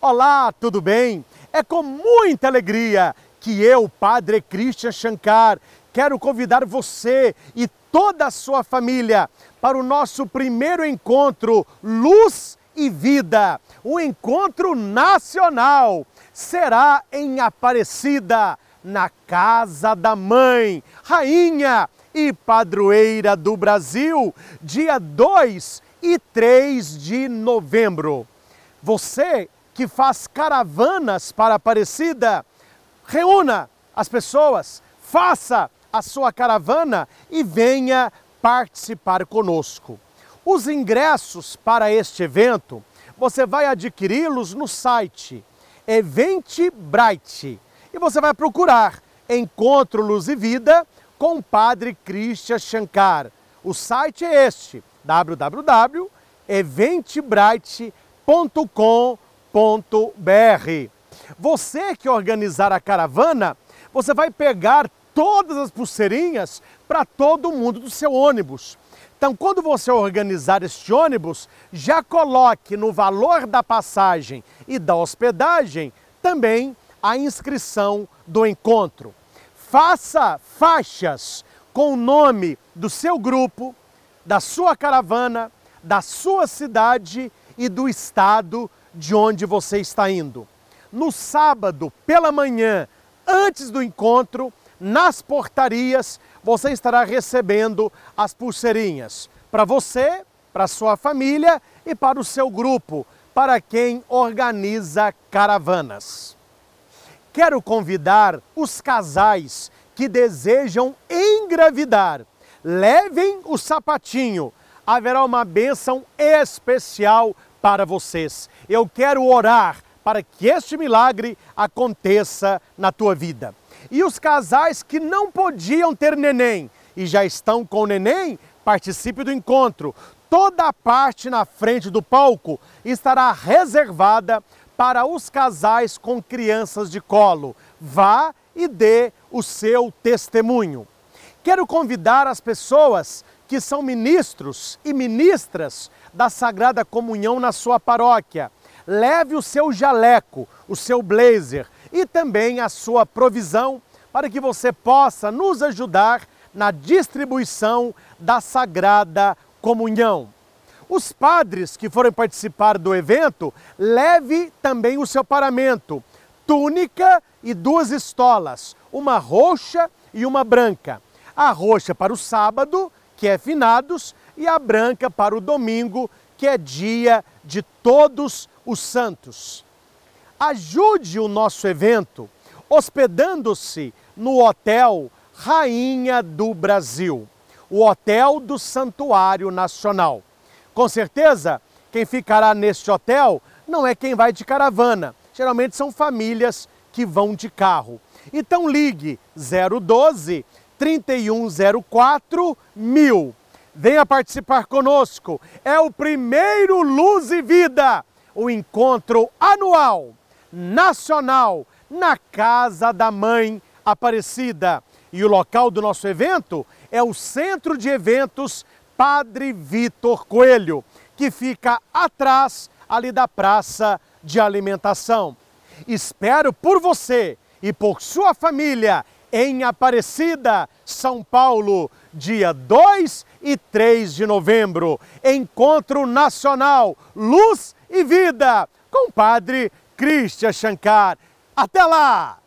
Olá, tudo bem? É com muita alegria que eu, Padre Christian Shankar, quero convidar você e toda a sua família para o nosso primeiro encontro Luz e Vida, um encontro nacional. Será em Aparecida, na Casa da Mãe, Rainha e Padroeira do Brasil, dia 2 e 3 de novembro. Você que faz caravanas para Aparecida, reúna as pessoas, faça a sua caravana e venha participar conosco. Os ingressos para este evento você vai adquiri-los no site Eventbrite e você vai procurar Encontro Luz e Vida com o Padre Christian Shankar. O site é este, www.eventbrite.com.br www.caravanacultural.com.br. Você que organizar a caravana, você vai pegar todas as pulseirinhas para todo mundo do seu ônibus. Então, quando você organizar este ônibus, já coloque no valor da passagem e da hospedagem também a inscrição do encontro. Faça faixas com o nome do seu grupo, da sua caravana, da sua cidade e do estado de onde você está indo. No sábado, pela manhã, antes do encontro, nas portarias, você estará recebendo as pulseirinhas para você, para sua família e para o seu grupo, para quem organiza caravanas. Quero convidar os casais que desejam engravidar. Levem o sapatinho, haverá uma bênção especial para vocês. Eu quero orar para que este milagre aconteça na tua vida. E os casais que não podiam ter neném e já estão com neném, participe do encontro. Toda a parte na frente do palco estará reservada para os casais com crianças de colo. Vá e dê o seu testemunho. Quero convidar as pessoas que são ministros e ministras da Sagrada Comunhão na sua paróquia. Leve o seu jaleco, o seu blazer e também a sua provisão para que você possa nos ajudar na distribuição da Sagrada Comunhão. Os padres que forem participar do evento, leve também o seu paramento, túnica e duas estolas, uma roxa e uma branca. A roxa para o sábado que é finados, e a branca para o domingo, que é dia de todos os santos. Ajude o nosso evento hospedando-se no Hotel Rainha do Brasil, o hotel do Santuário Nacional. Com certeza, quem ficará neste hotel não é quem vai de caravana, geralmente são famílias que vão de carro. Então ligue 012 3104 mil. Venha participar conosco. É o primeiro Luz e Vida, o encontro anual, nacional, na Casa da Mãe Aparecida. E o local do nosso evento é o Centro de Eventos Padre Vitor Coelho, que fica atrás ali da Praça de Alimentação. Espero por você e por sua família em Aparecida, São Paulo, dia 2 e 3 de novembro. Encontro Nacional Luz e Vida, com o padre Christian Shankar. Até lá!